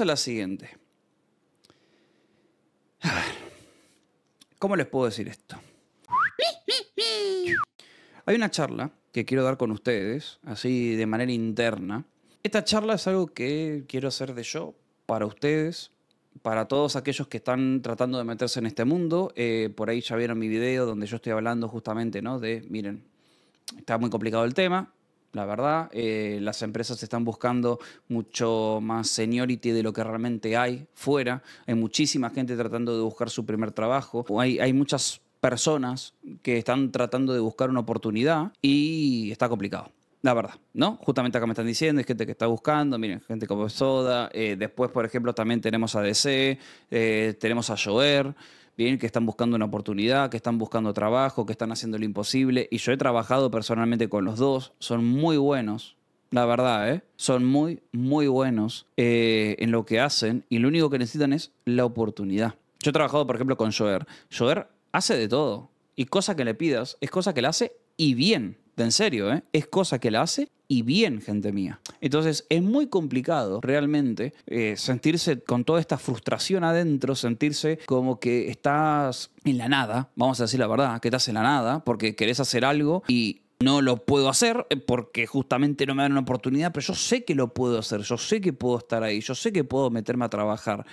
a la siguiente. ¿Cómo les puedo decir esto? Hay una charla que quiero dar con ustedes, así de manera interna. Esta charla es algo que quiero hacer de yo para ustedes, para todos aquellos que están tratando de meterse en este mundo. Eh, por ahí ya vieron mi video donde yo estoy hablando justamente, ¿no? De, miren, está muy complicado el tema, la verdad. Eh, las empresas están buscando mucho más seniority de lo que realmente hay fuera. Hay muchísima gente tratando de buscar su primer trabajo. Hay, hay muchas personas que están tratando de buscar una oportunidad y está complicado. La verdad, ¿no? Justamente acá me están diciendo, hay gente que está buscando, miren, gente como Soda. Eh, después, por ejemplo, también tenemos a DC, eh, tenemos a Joer bien, que están buscando una oportunidad, que están buscando trabajo, que están haciendo lo imposible. Y yo he trabajado personalmente con los dos, son muy buenos, la verdad, ¿eh? Son muy, muy buenos eh, en lo que hacen y lo único que necesitan es la oportunidad. Yo he trabajado, por ejemplo, con Joer. Joer hace de todo y cosa que le pidas es cosa que le hace y bien en serio, ¿eh? es cosa que la hace y bien, gente mía. Entonces es muy complicado realmente eh, sentirse con toda esta frustración adentro, sentirse como que estás en la nada, vamos a decir la verdad, que estás en la nada porque querés hacer algo y no lo puedo hacer eh, porque justamente no me dan una oportunidad, pero yo sé que lo puedo hacer, yo sé que puedo estar ahí, yo sé que puedo meterme a trabajar.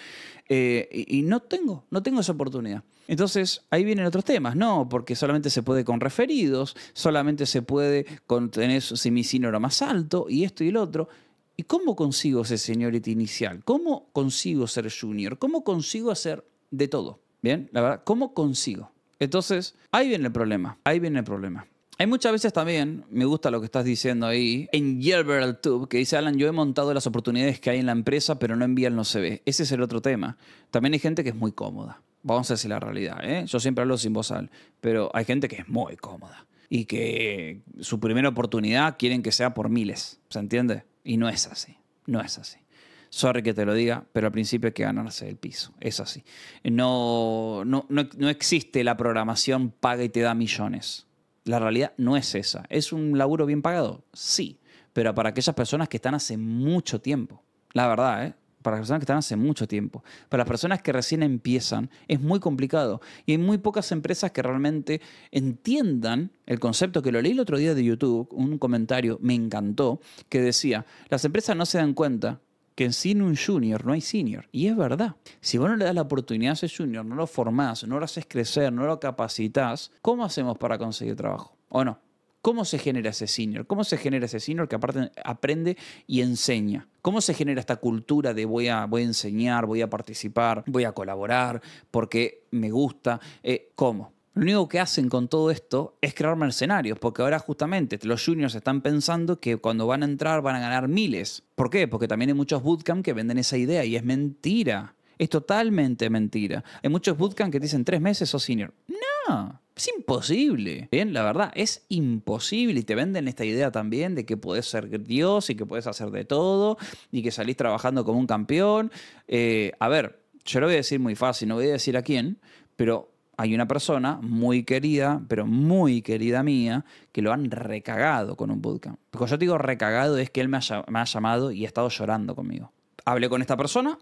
Eh, y, no tengo, no tengo esa oportunidad. Entonces, ahí vienen otros temas, ¿no? Porque solamente se puede con referidos, solamente se puede con tener era más alto y esto y el otro. ¿Y cómo consigo ese seniority inicial? ¿Cómo consigo ser junior? ¿Cómo consigo hacer de todo? Bien, la verdad, ¿cómo consigo? Entonces, ahí viene el problema, ahí viene el problema. Hay muchas veces también, me gusta lo que estás diciendo ahí, en Gilbert Tube, que dice Alan, yo he montado las oportunidades que hay en la empresa, pero no envían no se ve Ese es el otro tema. También hay gente que es muy cómoda. Vamos a decir la realidad, ¿eh? Yo siempre hablo sin voz pero hay gente que es muy cómoda y que su primera oportunidad quieren que sea por miles, ¿se entiende? Y no es así, no es así. Sorry que te lo diga, pero al principio hay que ganarse el piso, es así. No, no, no existe la programación paga y te da millones la realidad no es esa. ¿Es un laburo bien pagado? Sí, pero para aquellas personas que están hace mucho tiempo. La verdad, ¿eh? Para las personas que están hace mucho tiempo. Para las personas que recién empiezan, es muy complicado. Y hay muy pocas empresas que realmente entiendan el concepto que lo leí el otro día de YouTube, un comentario, me encantó, que decía, las empresas no se dan cuenta que sin un junior no hay senior. Y es verdad. Si vos no le das la oportunidad a ese junior, no lo formás, no lo haces crecer, no lo capacitas, ¿cómo hacemos para conseguir trabajo? ¿O no? ¿Cómo se genera ese senior? ¿Cómo se genera ese senior que aparte aprende y enseña? ¿Cómo se genera esta cultura de voy a, voy a enseñar, voy a participar, voy a colaborar porque me gusta? Eh, ¿Cómo? Lo único que hacen con todo esto es crear mercenarios, porque ahora justamente los juniors están pensando que cuando van a entrar van a ganar miles. ¿Por qué? Porque también hay muchos bootcamp que venden esa idea y es mentira. Es totalmente mentira. Hay muchos bootcamp que te dicen tres meses o senior. No. Es imposible. Bien, la verdad, es imposible. Y te venden esta idea también de que puedes ser Dios y que puedes hacer de todo y que salís trabajando como un campeón. Eh, a ver, yo lo voy a decir muy fácil, no voy a decir a quién, pero hay una persona muy querida, pero muy querida mía, que lo han recagado con un bootcamp. Porque yo digo recagado es que él me ha, me ha, llamado y ha estado llorando conmigo. Hablé con esta persona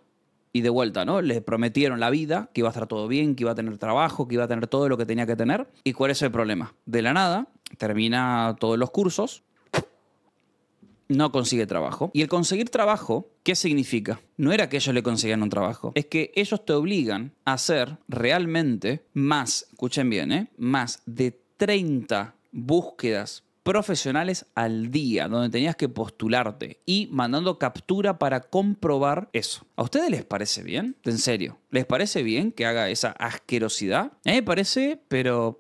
y de vuelta, ¿no? Le prometieron la vida, que iba a estar todo bien, que iba a tener trabajo, que iba a tener todo lo que tenía que tener. ¿Y cuál es el problema? De la nada, termina todos los cursos, no consigue trabajo. Y el conseguir trabajo, ¿qué significa? No era que ellos le consiguieran un trabajo, es que ellos te obligan a hacer realmente más, escuchen bien, ¿eh? más de 30 búsquedas profesionales al día, donde tenías que postularte y mandando captura para comprobar eso. ¿A ustedes les parece bien? En serio, ¿les parece bien que haga esa asquerosidad? A mí me parece, pero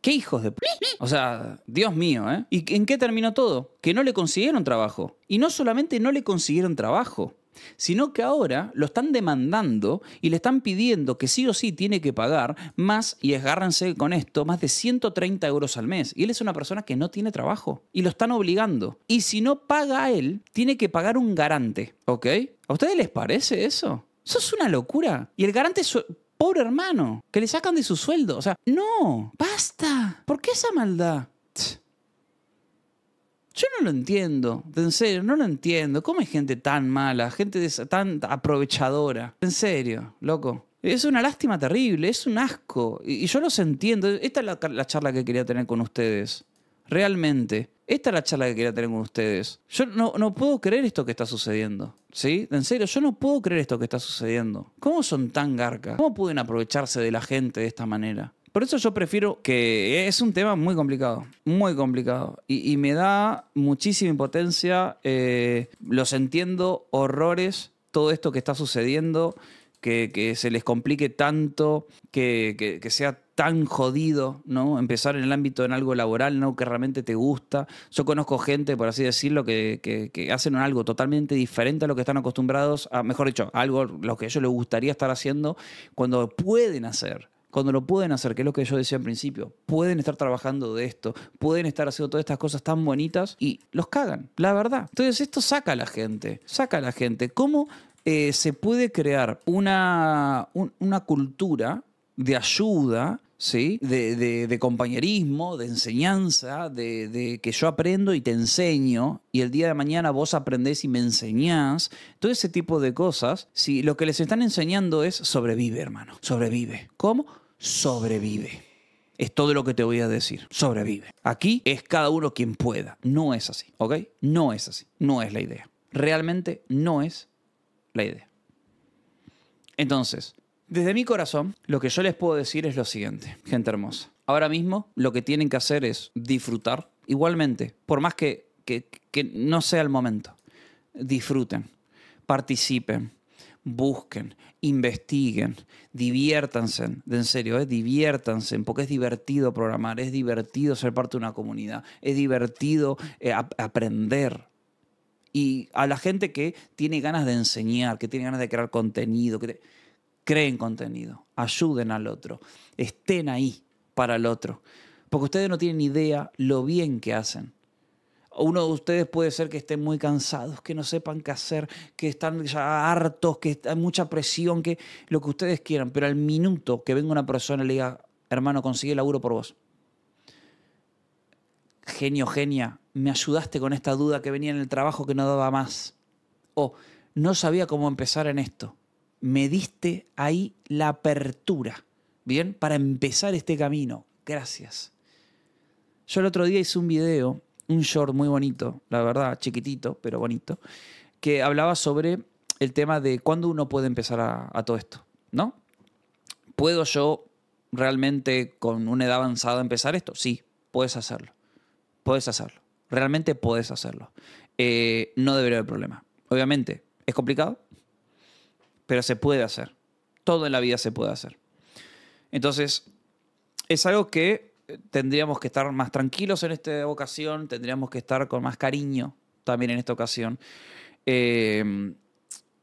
¿Qué hijos de... o sea, Dios mío, ¿eh? ¿Y en qué terminó todo? Que no le consiguieron trabajo. Y no solamente no le consiguieron trabajo, sino que ahora lo están demandando y le están pidiendo que sí o sí tiene que pagar más, y esgárrense con esto, más de 130 euros al mes. Y él es una persona que no tiene trabajo y lo están obligando. Y si no paga a él, tiene que pagar un garante, ¿ok? ¿A ustedes les parece eso? Eso es una locura. Y el garante pobre hermano, que le sacan de su sueldo. O sea, no, basta. ¿Por qué esa maldad? Yo no lo entiendo, en serio, no lo entiendo. ¿Cómo hay gente tan mala, gente tan aprovechadora? En serio, loco. Es una lástima terrible, es un asco. Y, yo los entiendo. Esta es la, la charla que quería tener con ustedes. Realmente. Esta es la charla que quería tener con ustedes. Yo no, puedo creer esto que está sucediendo. ¿Sí? En serio, yo no puedo creer esto que está sucediendo. ¿Cómo son tan garcas? ¿Cómo pueden aprovecharse de la gente de esta manera? Por eso yo prefiero que es un tema muy complicado, muy complicado. Y, me da muchísima impotencia, eh, los entiendo, horrores, todo esto que está sucediendo que, se les complique tanto, que, sea tan jodido, ¿no? Empezar en el ámbito en algo laboral, ¿no? Que realmente te gusta. Yo conozco gente, por así decirlo, que, hacen algo totalmente diferente a lo que están acostumbrados, a, mejor dicho, algo lo que a ellos les gustaría estar haciendo cuando pueden hacer, cuando lo pueden hacer, que es lo que yo decía al principio, pueden estar trabajando de esto, pueden estar haciendo todas estas cosas tan bonitas y los cagan, la verdad. Entonces esto saca a la gente, saca a la gente. ¿Cómo eh, se puede crear una, una cultura de ayuda, ¿sí? De, compañerismo, de enseñanza, de, que yo aprendo y te enseño, y el día de mañana vos aprendés y me enseñás, todo ese tipo de cosas, si lo que les están enseñando es sobrevive, hermano, sobrevive. ¿Cómo? Sobrevive. Es todo lo que te voy a decir. Sobrevive. Aquí es cada uno quien pueda. No es así, ¿ok? No es así. No es la idea. Realmente no es entonces, desde mi corazón, lo que yo les puedo decir es lo siguiente, gente hermosa. Ahora mismo lo que tienen que hacer es disfrutar igualmente, por más que, que, no sea el momento. Disfruten, participen, busquen, investiguen, diviértanse, de en serio, ¿eh? diviértanse, porque es divertido programar, es divertido ser parte de una comunidad, es divertido eh, aprender, y a la gente que tiene ganas de enseñar, que tiene ganas de crear contenido, que creen contenido, ayuden al otro, estén ahí para el otro, porque ustedes no tienen idea lo bien que hacen. Uno de ustedes puede ser que estén muy cansados, que no sepan qué hacer, que están ya hartos, que hay mucha presión, que lo que ustedes quieran, pero al minuto que venga una persona y le diga, hermano, consigue el laburo por vos genio, genia, me ayudaste con esta duda que venía en el trabajo que no daba más. O no sabía cómo empezar en esto. Me diste ahí la apertura, ¿bien? Para empezar este camino. Gracias. Yo el otro día hice un video, un short muy bonito, la verdad, chiquitito, pero bonito, que hablaba sobre el tema de cuándo uno puede empezar a, todo esto, ¿no? ¿Puedo yo realmente con una edad avanzada empezar esto? Sí, puedes hacerlo podés hacerlo. Realmente puedes hacerlo. Eh, no debería haber problema. Obviamente, es complicado, pero se puede hacer. Todo en la vida se puede hacer. Entonces, es algo que eh, tendríamos que estar más tranquilos en esta ocasión, tendríamos que estar con más cariño también en esta ocasión. Eh,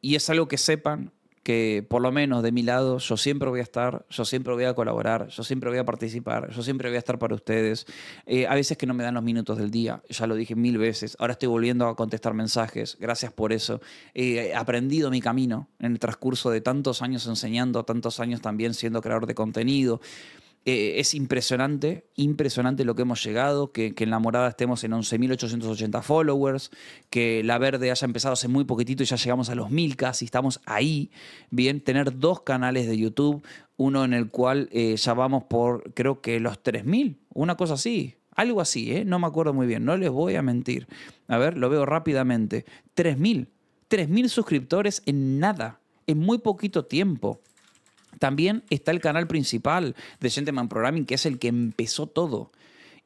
y es algo que sepan, que por lo menos de mi lado yo siempre voy a estar, yo siempre voy a colaborar, yo siempre voy a participar, yo siempre voy a estar para ustedes. Eh, a veces que no me dan los minutos del día, ya lo dije mil veces, ahora estoy volviendo a contestar mensajes, gracias por eso. Eh, he aprendido mi camino en el transcurso de tantos años enseñando, tantos años también siendo creador de contenido. Eh, es impresionante, impresionante lo que hemos llegado, que, en la morada estemos en 11.880 followers, que la verde haya empezado hace muy poquitito y ya llegamos a los 1.000 casi, estamos ahí, bien, tener dos canales de YouTube, uno en el cual eh, ya vamos por creo que los 3.000, una cosa así, algo así, ¿eh? no me acuerdo muy bien, no les voy a mentir. A ver, lo veo rápidamente, 3.000, 3.000 suscriptores en nada, en muy poquito tiempo. También está el canal principal de Gentleman Programming, que es el que empezó todo.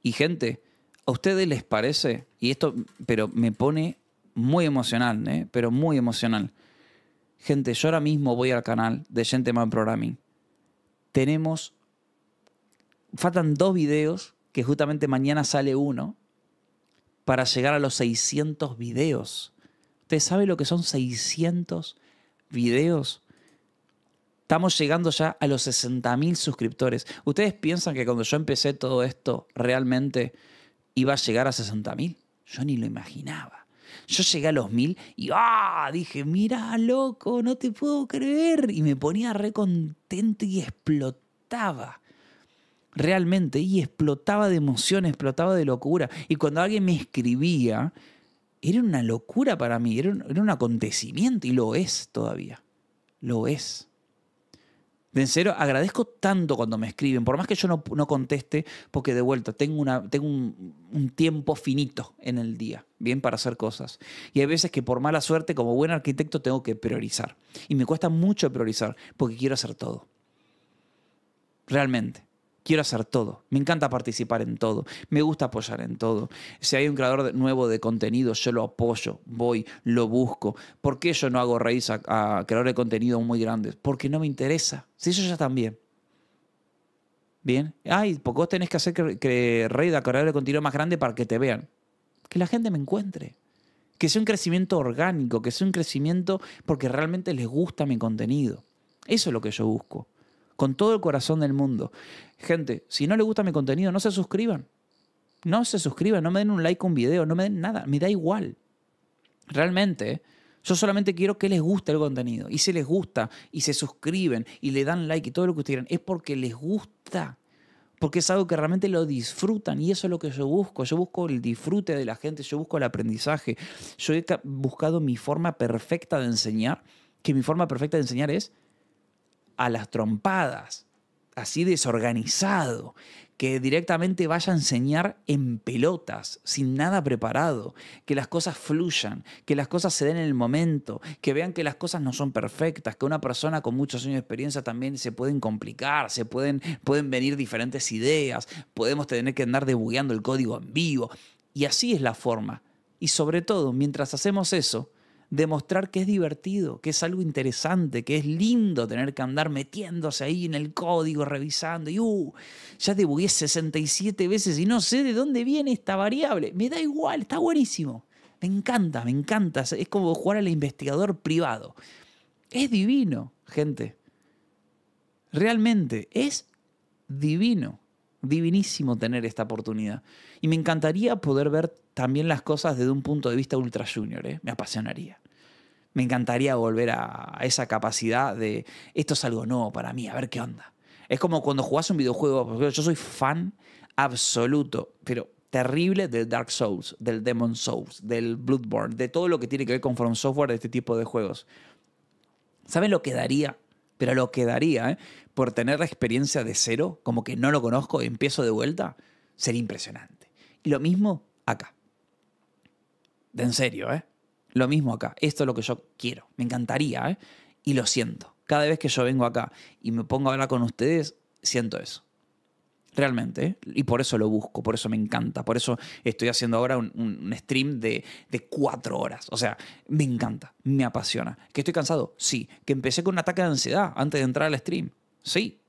Y gente, ¿a ustedes les parece? Y esto, pero me pone muy emocional, ¿eh? pero muy emocional. Gente, yo ahora mismo voy al canal de Gentleman Programming. Tenemos, faltan dos videos, que justamente mañana sale uno, para llegar a los 600 videos. ¿Ustedes saben lo que son 600 videos? Estamos llegando ya a los 60.000 suscriptores. ¿Ustedes piensan que cuando yo empecé todo esto realmente iba a llegar a 60.000? Yo ni lo imaginaba. Yo llegué a los 1.000 y ah, Dije, mira, loco, no te puedo creer. Y me ponía re contento y explotaba. Realmente, y explotaba de emoción, explotaba de locura. Y cuando alguien me escribía, era una locura para mí, era un acontecimiento y lo es todavía. Lo es. De en agradezco tanto cuando me escriben, por más que yo no, no conteste, porque de vuelta tengo, una, tengo un, tiempo finito en el día, bien, para hacer cosas. Y hay veces que por mala suerte, como buen arquitecto, tengo que priorizar. Y me cuesta mucho priorizar, porque quiero hacer todo. Realmente quiero hacer todo. Me encanta participar en todo. Me gusta apoyar en todo. Si hay un creador nuevo de contenido, yo lo apoyo, voy, lo busco. ¿Por qué yo no hago raíz a, creadores de contenido muy grandes? Porque no me interesa. Si ellos ya están Bien. ¿Bien? Ay, ¿poco vos tenés que hacer que, que rey creadores de contenido más grande para que te vean. Que la gente me encuentre que sea un crecimiento orgánico, que sea un crecimiento porque realmente les gusta mi contenido. Eso es lo que yo busco con todo el corazón del mundo. Gente, si no les gusta mi contenido, no se suscriban. No se suscriban, no me den un like a un video, no me den nada, me da igual. Realmente, yo solamente quiero que les guste el contenido. Y si les gusta, y se suscriben, y le dan like y todo lo que ustedes quieran, es porque les gusta porque es algo que realmente lo disfrutan y eso es lo que yo busco. Yo busco el disfrute de la gente, yo busco el aprendizaje. Yo he buscado mi forma perfecta de enseñar, que mi forma perfecta de enseñar es a las trompadas, así desorganizado, que directamente vaya a enseñar en pelotas, sin nada preparado, que las cosas fluyan, que las cosas se den en el momento, que vean que las cosas no son perfectas, que una persona con muchos años de experiencia también se pueden complicar, se pueden, pueden venir diferentes ideas, podemos tener que andar debugueando el código en vivo. Y así es la forma. Y sobre todo, mientras hacemos eso, demostrar que es divertido, que es algo interesante, que es lindo tener que andar metiéndose ahí en el código, revisando, y uh, ya debugué 67 veces y no sé de dónde viene esta variable. Me da igual, está buenísimo. Me encanta, me encanta. Es como jugar al investigador privado. Es divino, gente. Realmente, es divino divinísimo tener esta oportunidad. Y me encantaría poder ver también las cosas desde un punto de vista ultra junior, ¿eh? me apasionaría. Me encantaría volver a, esa capacidad de esto es algo nuevo para mí, a ver qué onda. Es como cuando jugás un videojuego, porque yo soy fan absoluto, pero terrible del Dark Souls, del Demon Souls, del Bloodborne, de todo lo que tiene que ver con From Software de este tipo de juegos. ¿Saben lo que daría pero lo que daría ¿eh? por tener la experiencia de cero, como que no lo conozco, empiezo de vuelta, sería impresionante. Y lo mismo acá. De en serio, ¿eh? Lo mismo acá. Esto es lo que yo quiero. Me encantaría, ¿eh? Y lo siento. Cada vez que yo vengo acá y me pongo a hablar con ustedes, siento eso realmente. Y por eso lo busco, por eso me encanta, por eso estoy haciendo ahora un, stream de, cuatro horas. O sea, me encanta, me apasiona. ¿Que estoy cansado? Sí. ¿Que empecé con un ataque de ansiedad antes de entrar al stream? Sí.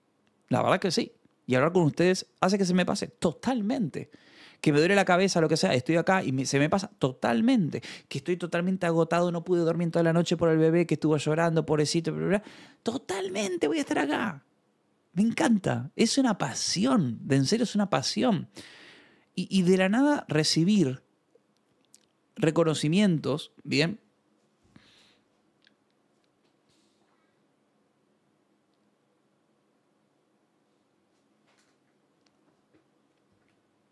La verdad que sí. Y hablar con ustedes hace que se me pase totalmente. Que me duele la cabeza, lo que sea, estoy acá y se me pasa totalmente. Que estoy totalmente agotado, no pude dormir toda la noche por el bebé que estuvo llorando, pobrecito, Totalmente voy a estar acá. Me encanta, es una pasión, de en serio es una pasión. Y, de la nada recibir reconocimientos, ¿bien?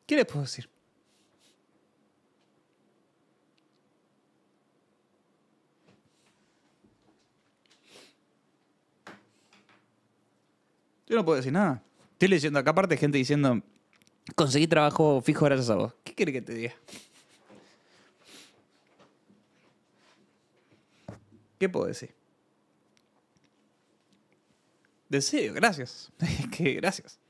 ¿Qué les puedo decir? Yo no puedo decir nada. Estoy leyendo acá aparte gente diciendo, conseguí trabajo fijo gracias a vos. ¿Qué quiere que te diga? ¿Qué puedo decir? De gracias. que gracias.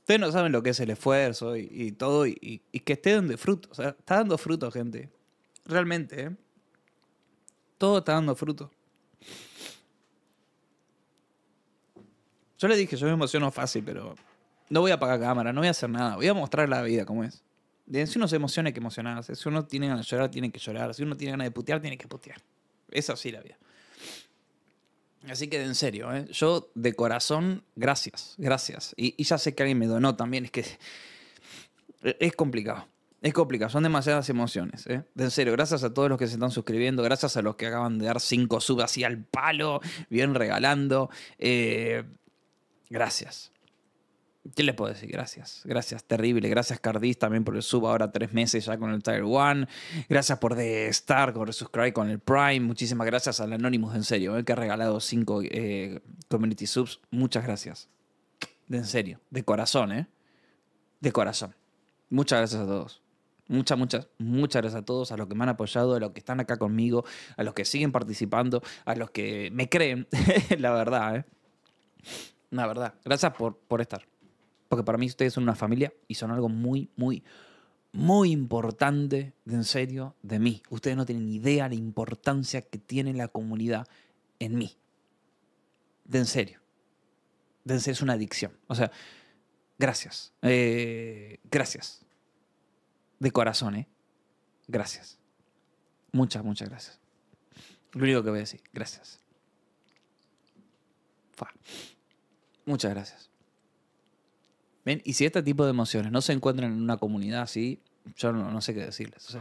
Ustedes no saben lo que es el esfuerzo y, todo, y, que esté dando fruto. O sea, está dando fruto, gente. Realmente, ¿eh? Todo está dando fruto. Yo le dije, yo me emociono fácil, pero no voy a apagar cámara, no voy a hacer nada, voy a mostrar la vida como es. Si uno se emociona, hay que emocionarse. Si uno tiene ganas de llorar, tiene que llorar. Si uno tiene ganas de putear, tiene que putear. Es así la vida. Así que en serio, ¿eh? yo de corazón, gracias, gracias. Y, ya sé que alguien me donó también, es que es complicado, es complicado, son demasiadas emociones. ¿eh? De en serio, gracias a todos los que se están suscribiendo, gracias a los que acaban de dar cinco subas así al palo, bien regalando. Eh, Gracias. ¿Qué les puedo decir? Gracias. Gracias, terrible. Gracias, Cardiz, también por el sub ahora tres meses ya con el Tiger One. Gracias por The Star el subscribe con el Prime. Muchísimas gracias al Anonymous, en serio, eh, que ha regalado cinco eh, community subs. Muchas gracias. De en serio, de corazón, ¿eh? De corazón. Muchas gracias a todos. Muchas, muchas, muchas gracias a todos, a los que me han apoyado, a los que están acá conmigo, a los que siguen participando, a los que me creen, la verdad, ¿eh? La verdad, gracias por, estar. Porque para mí ustedes son una familia y son algo muy, muy, muy importante, de en serio, de mí. Ustedes no tienen idea la importancia que tiene la comunidad en mí. De en serio. De en serio, es una adicción. O sea, gracias. Eh, gracias. De corazón, ¿eh? Gracias. Muchas, muchas gracias. Lo único que voy a decir, gracias. Muchas gracias. ¿Ven? Y si este tipo de emociones no se encuentran en una comunidad así, yo no, sé qué decirles.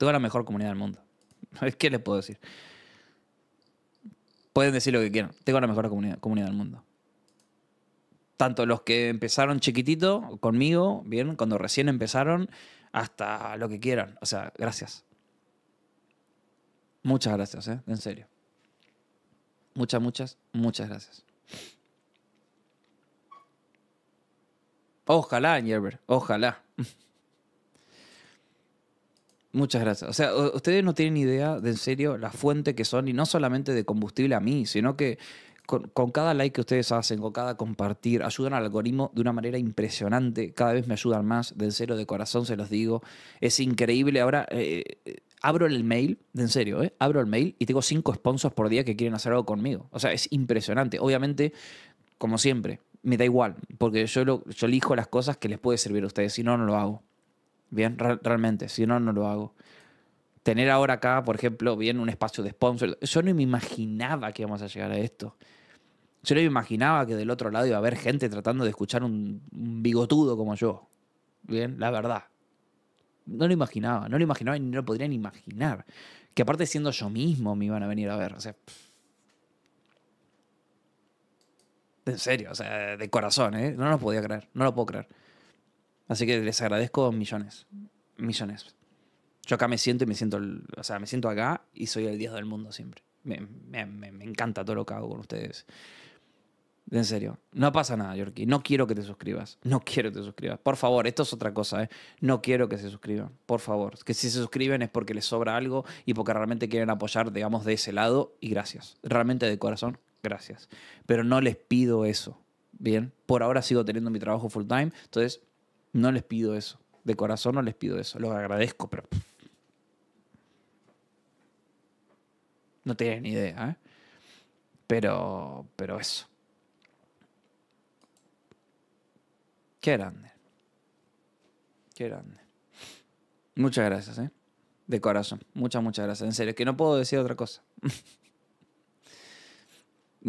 O la mejor comunidad del mundo. ¿Qué les puedo decir? Pueden decir lo que quieran. Tengo la mejor comunidad, comunidad del mundo. Tanto los que empezaron chiquitito conmigo, bien, cuando recién empezaron, hasta lo que quieran. O sea, gracias. Muchas gracias, ¿eh? En serio. Muchas, muchas, muchas gracias. Ojalá, Yerber. ojalá. Muchas gracias. O sea, ustedes no tienen idea de en serio la fuente que son, y no solamente de combustible a mí, sino que con, cada like que ustedes hacen, con cada compartir, ayudan al algoritmo de una manera impresionante. Cada vez me ayudan más, de en serio, de corazón se los digo. Es increíble. Ahora eh, eh, abro el mail, de en serio, eh, abro el mail y tengo cinco sponsors por día que quieren hacer algo conmigo. O sea, es impresionante. Obviamente, como siempre, me da igual, porque yo, yo elijo las cosas que les puede servir a ustedes, si no, no lo hago. Bien, realmente, si no, no lo hago. Tener ahora acá, por ejemplo, bien un espacio de sponsor, yo no me imaginaba que íbamos a llegar a esto. Yo no me imaginaba que del otro lado iba a haber gente tratando de escuchar un, bigotudo como yo. Bien, la verdad. No lo imaginaba, no lo imaginaba y no lo podrían imaginar. Que aparte siendo yo mismo me iban a venir a ver. O sea, En serio, o sea, de corazón, ¿eh? No lo podía creer, no lo puedo creer. Así que les agradezco millones, millones. Yo acá me siento y me siento, o sea, me siento acá y soy el dios del mundo siempre. Me, encanta todo lo que hago con ustedes. En serio, no pasa nada, Yorkie. No quiero que te suscribas. No quiero que te suscribas. Por favor, esto es otra cosa, ¿eh? No quiero que se suscriban. Por favor. Que si se suscriben es porque les sobra algo y porque realmente quieren apoyar, digamos, de ese lado. Y gracias. Realmente de corazón, gracias. Pero no les pido eso, ¿bien? Por ahora sigo teniendo mi trabajo full time, entonces no les pido eso. De corazón no les pido eso. Los agradezco, pero... No tienen ni idea, ¿eh? Pero, pero eso. Qué grande. Qué grande. Muchas gracias, ¿eh? De corazón. Muchas, muchas gracias. En serio, que no puedo decir otra cosa.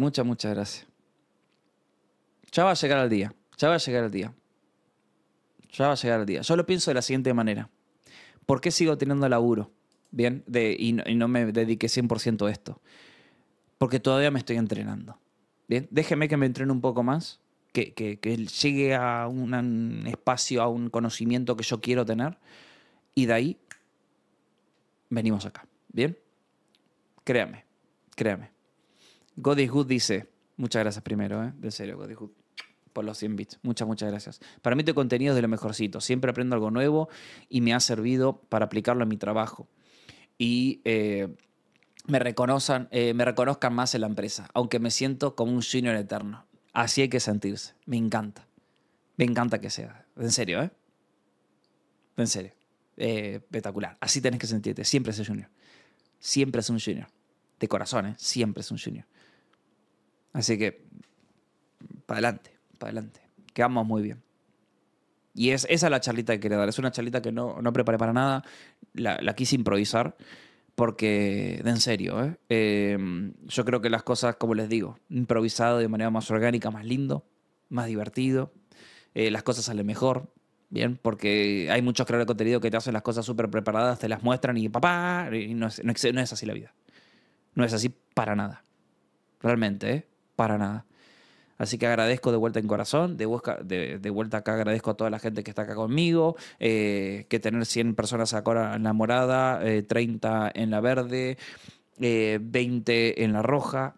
Muchas, muchas gracias. Ya va a llegar el día. Ya va a llegar el día. Ya va a llegar el día. Yo lo pienso de la siguiente manera. ¿Por qué sigo teniendo laburo? Bien, y, no, me dediqué 100% a esto. Porque todavía me estoy entrenando. Bien, déjeme que me entrene un poco más, que, que, llegue un, a un espacio, a un conocimiento que yo quiero tener. Y de ahí venimos acá. Bien, créame, créame. God Good dice, muchas gracias primero, ¿eh? de serio, God Good, por los 100 bits. Muchas, muchas gracias. Para mí tu este contenido es de lo mejorcito. Siempre aprendo algo nuevo y me ha servido para aplicarlo en mi trabajo. Y... Eh, me, reconozcan, eh, me reconozcan más en la empresa, aunque me siento como un junior eterno. Así hay que sentirse. Me encanta. Me encanta que sea. En serio, ¿eh? En serio. Eh, espectacular. Así tenés que sentirte. Siempre es un junior. Siempre es un junior. De corazón, ¿eh? Siempre es un junior. Así que, para adelante, para adelante. Quedamos muy bien. Y es, esa es la charlita que quería dar. Es una charlita que no, no preparé para nada. La, quise improvisar. Porque, de en serio, ¿eh? Em, yo creo que las cosas, como les digo, improvisado de manera más orgánica, más lindo, más divertido. Eh, las cosas salen mejor. Bien, porque hay muchos creadores de contenido que te hacen las cosas súper preparadas, te las muestran y papá, y no es, no es así la vida. No es así para nada. Realmente, ¿eh? para nada. Así que agradezco de vuelta en corazón, de, vuelta acá agradezco a toda la gente que está acá conmigo, eh, que tener 100 personas acá en la morada, 30 eh, en la verde, 20 eh, en la roja.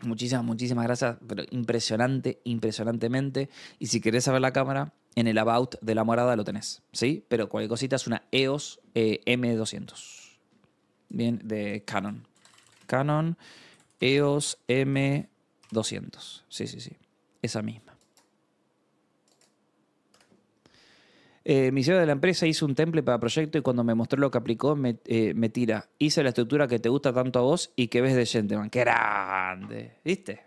Muchísimas, muchísimas gracias, pero impresionante, impresionantemente. Y si querés saber la cámara, en el About de la morada lo tenés, ¿sí? Pero cualquier cosita es una EOS M200, bien, de Canon. Canon EOS M200. 200. Sí, sí, sí. Esa misma. Eh, mi de la empresa hizo un temple para proyecto y cuando me mostró lo que aplicó me, eh, me tira. Hice la estructura que te gusta tanto a vos y que ves de Gentleman. ¡Qué grande! ¿Viste?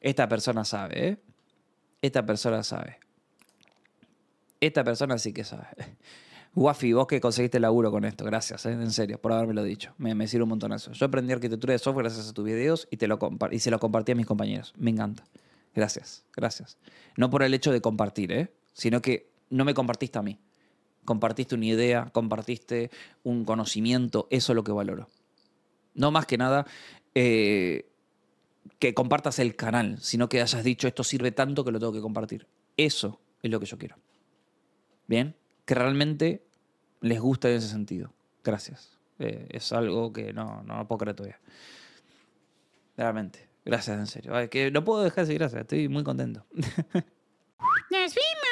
Esta persona sabe, ¿eh? Esta persona sabe. Esta persona sí que sabe. Guafi, vos que conseguiste laburo con esto, gracias, eh, en serio, por haberme lo dicho. Me, sirve un montón eso. Yo aprendí arquitectura de software gracias a tus videos y, te lo y se lo compartí a mis compañeros. Me encanta. Gracias, gracias. No por el hecho de compartir, ¿eh? sino que no me compartiste a mí. Compartiste una idea, compartiste un conocimiento, eso es lo que valoro. No más que nada eh, que compartas el canal, sino que hayas dicho esto sirve tanto que lo tengo que compartir. Eso es lo que yo quiero. ¿Bien? que realmente les gusta en ese sentido. Gracias. Eh, es algo que no, no, puedo creer Realmente. Gracias, en serio. que no puedo dejar de decir gracias. Estoy muy contento.